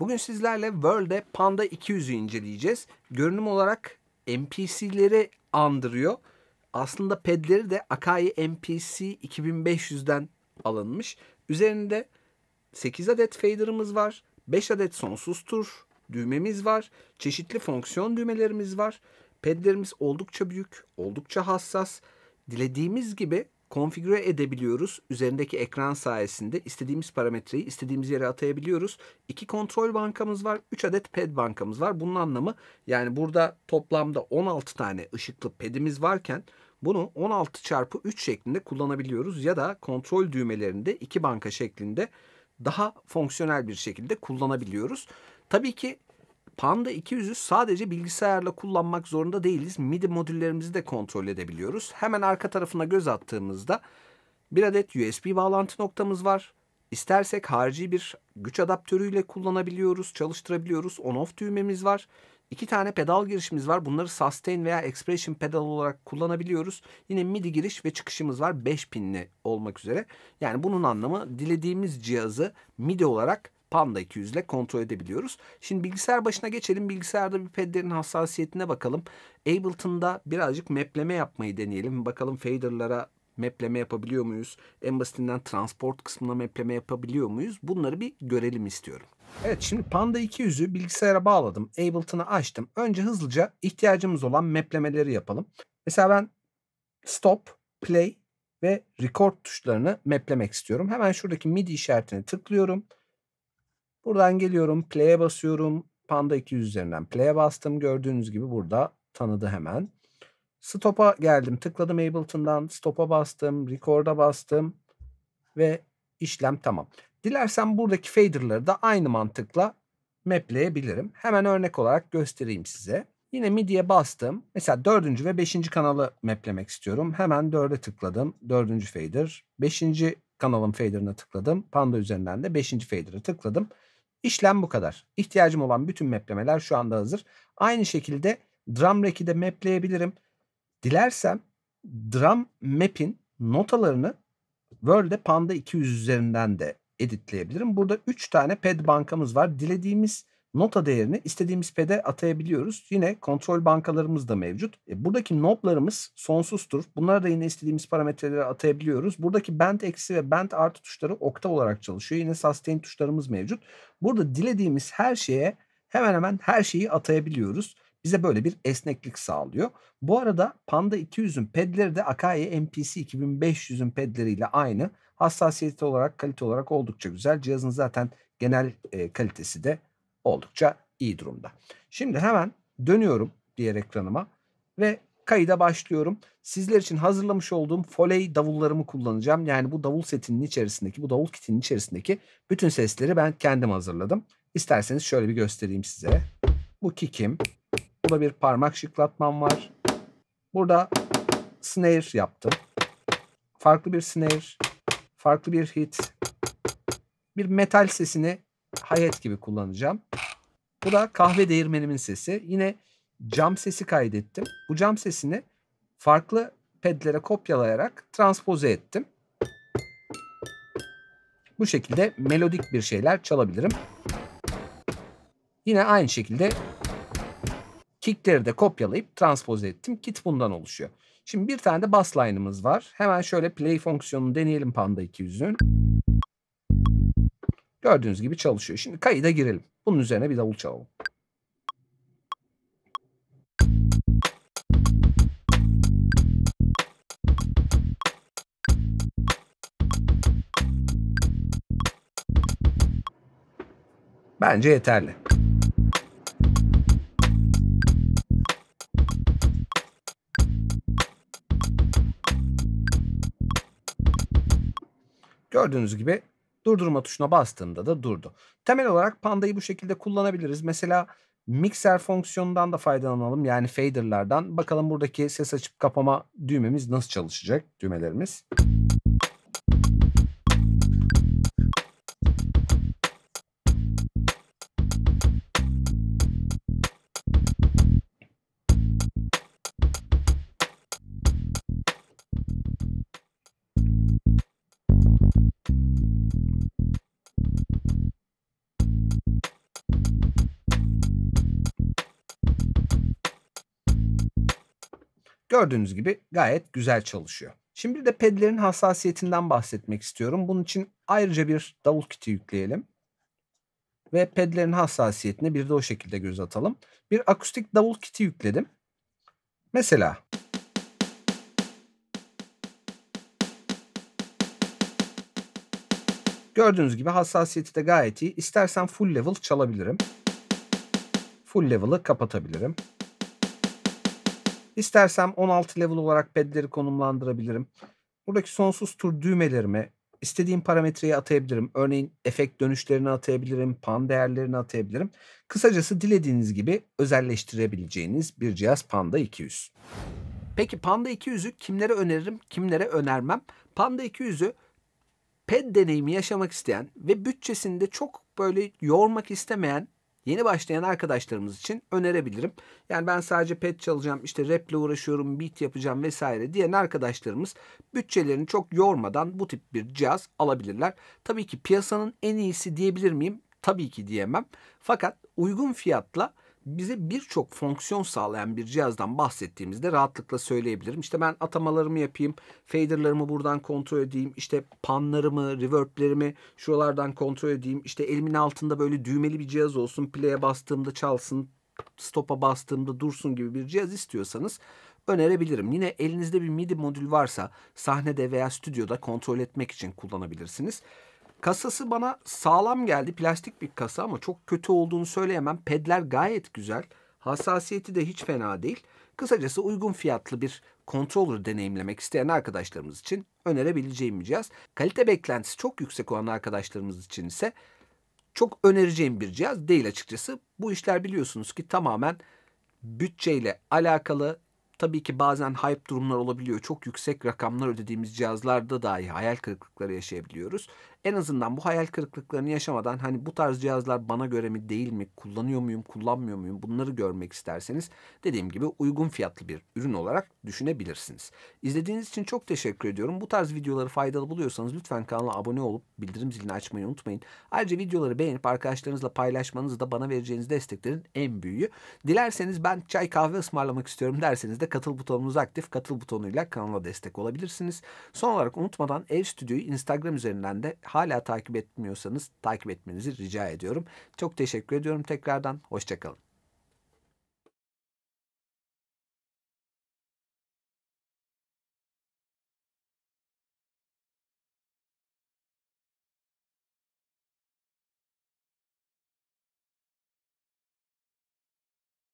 Bugün sizlerle World'e Panda 200'ü inceleyeceğiz. Görünüm olarak NPC'leri andırıyor. Aslında pedleri de Akai NPC 2500'den alınmış. Üzerinde 8 adet fader'ımız var. 5 adet sonsuz tur düğmemiz var. Çeşitli fonksiyon düğmelerimiz var. Pedlerimiz oldukça büyük, oldukça hassas. Dilediğimiz gibi konfigüre edebiliyoruz. Üzerindeki ekran sayesinde istediğimiz parametreyi istediğimiz yere atayabiliyoruz. İki kontrol bankamız var. üç adet ped bankamız var. Bunun anlamı yani burada toplamda 16 tane ışıklı pedimiz varken bunu 16 çarpı 3 şeklinde kullanabiliyoruz ya da kontrol düğmelerinde iki banka şeklinde daha fonksiyonel bir şekilde kullanabiliyoruz. Tabii ki Panda 200'ü sadece bilgisayarla kullanmak zorunda değiliz. MIDI modüllerimizi de kontrol edebiliyoruz. Hemen arka tarafına göz attığımızda bir adet USB bağlantı noktamız var. İstersek harici bir güç adaptörüyle kullanabiliyoruz, çalıştırabiliyoruz. On-off düğmemiz var. İki tane pedal girişimiz var. Bunları sustain veya expression pedal olarak kullanabiliyoruz. Yine midi giriş ve çıkışımız var. 5 pinli olmak üzere. Yani bunun anlamı dilediğimiz cihazı midi olarak Panda 200 ile kontrol edebiliyoruz. Şimdi bilgisayar başına geçelim. Bilgisayarda bir pedlerin hassasiyetine bakalım. Ableton'da birazcık mapleme yapmayı deneyelim. Bakalım fader'lara mapleme yapabiliyor muyuz? En basitinden transport kısmına mapleme yapabiliyor muyuz? Bunları bir görelim istiyorum. Evet şimdi Panda 200'ü bilgisayara bağladım. Ableton'ı açtım. Önce hızlıca ihtiyacımız olan maplemeleri yapalım. Mesela ben stop, play ve record tuşlarını maplemek istiyorum. Hemen şuradaki midi işaretine tıklıyorum. Buradan geliyorum play'e basıyorum. Panda 200 üzerinden play'e bastım. Gördüğünüz gibi burada tanıdı hemen. Stop'a geldim. Tıkladım Ableton'dan. Stop'a bastım. Record'a bastım. Ve işlem tamam. Dilersen buradaki fader'ları da aynı mantıkla mapleyebilirim. Hemen örnek olarak göstereyim size. Yine midi'ye bastım. Mesela dördüncü ve beşinci kanalı maplemek istiyorum. Hemen dörde tıkladım. Dördüncü fader. Beşinci kanalın fader'ına tıkladım. Panda üzerinden de beşinci fader'a tıkladım. İşlem bu kadar. İhtiyacım olan bütün meplemeler şu anda hazır. Aynı şekilde drum rack'i de mapleyebilirim. Dilersem drum map'in notalarını Word'e Panda 200 üzerinden de editleyebilirim. Burada 3 tane pad bankamız var. Dilediğimiz nota değerini istediğimiz pede atayabiliyoruz. Yine kontrol bankalarımız da mevcut. E, buradaki noplarımız sonsuzdur. Bunlara da yine istediğimiz parametreleri atayabiliyoruz. Buradaki band eksi ve band artı tuşları okta olarak çalışıyor. Yine sustain tuşlarımız mevcut. Burada dilediğimiz her şeye hemen hemen her şeyi atayabiliyoruz. Bize böyle bir esneklik sağlıyor. Bu arada Panda 200'ün pedleri de Akai MPC 2500'ün pedleriyle aynı. Hassasiyeti olarak, kalite olarak oldukça güzel. Cihazın zaten genel e, kalitesi de oldukça iyi durumda. Şimdi hemen dönüyorum diğer ekranıma ve kayıda başlıyorum. Sizler için hazırlamış olduğum foley davullarımı kullanacağım. Yani bu davul setinin içerisindeki, bu davul kitinin içerisindeki bütün sesleri ben kendim hazırladım. İsterseniz şöyle bir göstereyim size. Bu kikim. Burada bir parmak şıklatmam var. Burada snare yaptım. Farklı bir snare, farklı bir hit. Bir metal sesini hi-hat gibi kullanacağım. Bu da kahve değirmenimin sesi. Yine cam sesi kaydettim. Bu cam sesini farklı pedlere kopyalayarak transpoze ettim. Bu şekilde melodik bir şeyler çalabilirim. Yine aynı şekilde kickleri de kopyalayıp transpoze ettim. Kit bundan oluşuyor. Şimdi bir tane de bass line'ımız var. Hemen şöyle play fonksiyonunu deneyelim Panda 200'ün. Gördüğünüz gibi çalışıyor. Şimdi kayıda girelim. Bunun üzerine bir davul çalalım. Bence yeterli. Gördüğünüz gibi Durdurma tuşuna bastığımda da durdu. Temel olarak pandayı bu şekilde kullanabiliriz. Mesela mikser fonksiyonundan da faydalanalım. Yani faderlerden. Bakalım buradaki ses açıp kapama düğmemiz nasıl çalışacak düğmelerimiz. Müzik Gördüğünüz gibi gayet güzel çalışıyor. Şimdi de pedlerin hassasiyetinden bahsetmek istiyorum. Bunun için ayrıca bir davul kiti yükleyelim. Ve pedlerin hassasiyetini bir de o şekilde göz atalım. Bir akustik davul kiti yükledim. Mesela... Gördüğünüz gibi hassasiyeti de gayet iyi. İstersen full level çalabilirim. Full level'ı kapatabilirim. İstersem 16 level olarak pedleri konumlandırabilirim. Buradaki sonsuz tur düğmelerimi istediğim parametreyi atayabilirim. Örneğin efekt dönüşlerini atayabilirim, pan değerlerini atayabilirim. Kısacası dilediğiniz gibi özelleştirebileceğiniz bir cihaz Panda 200. Peki Panda 200'ü kimlere öneririm, kimlere önermem? Panda 200'ü ped deneyimi yaşamak isteyen ve bütçesinde çok böyle yormak istemeyen yeni başlayan arkadaşlarımız için önerebilirim. Yani ben sadece pet çalacağım, işte raple uğraşıyorum, beat yapacağım vesaire diyen arkadaşlarımız bütçelerini çok yormadan bu tip bir cihaz alabilirler. Tabii ki piyasanın en iyisi diyebilir miyim? Tabii ki diyemem. Fakat uygun fiyatla bize birçok fonksiyon sağlayan bir cihazdan bahsettiğimizde rahatlıkla söyleyebilirim. İşte ben atamalarımı yapayım, faderlarımı buradan kontrol edeyim, işte panlarımı, reverblerimi şuralardan kontrol edeyim, işte elimin altında böyle düğmeli bir cihaz olsun, play'e bastığımda çalsın, stop'a bastığımda dursun gibi bir cihaz istiyorsanız önerebilirim. Yine elinizde bir MIDI modül varsa sahnede veya stüdyoda kontrol etmek için kullanabilirsiniz. Kasası bana sağlam geldi. Plastik bir kasa ama çok kötü olduğunu söyleyemem. Pedler gayet güzel. Hassasiyeti de hiç fena değil. Kısacası uygun fiyatlı bir kontrolü deneyimlemek isteyen arkadaşlarımız için önerebileceğim bir cihaz. Kalite beklentisi çok yüksek olan arkadaşlarımız için ise çok önereceğim bir cihaz değil açıkçası. Bu işler biliyorsunuz ki tamamen bütçeyle alakalı. Tabii ki bazen hype durumlar olabiliyor. Çok yüksek rakamlar ödediğimiz cihazlarda dahi hayal kırıklıkları yaşayabiliyoruz en azından bu hayal kırıklıklarını yaşamadan hani bu tarz cihazlar bana göre mi değil mi kullanıyor muyum kullanmıyor muyum bunları görmek isterseniz dediğim gibi uygun fiyatlı bir ürün olarak düşünebilirsiniz. İzlediğiniz için çok teşekkür ediyorum. Bu tarz videoları faydalı buluyorsanız lütfen kanala abone olup bildirim zilini açmayı unutmayın. Ayrıca videoları beğenip arkadaşlarınızla paylaşmanız da bana vereceğiniz desteklerin en büyüğü. Dilerseniz ben çay kahve ısmarlamak istiyorum derseniz de katıl butonunuz aktif. Katıl butonuyla kanala destek olabilirsiniz. Son olarak unutmadan Ev Stüdyo'yu Instagram üzerinden de hala takip etmiyorsanız takip etmenizi rica ediyorum. Çok teşekkür ediyorum tekrardan. Hoşçakalın.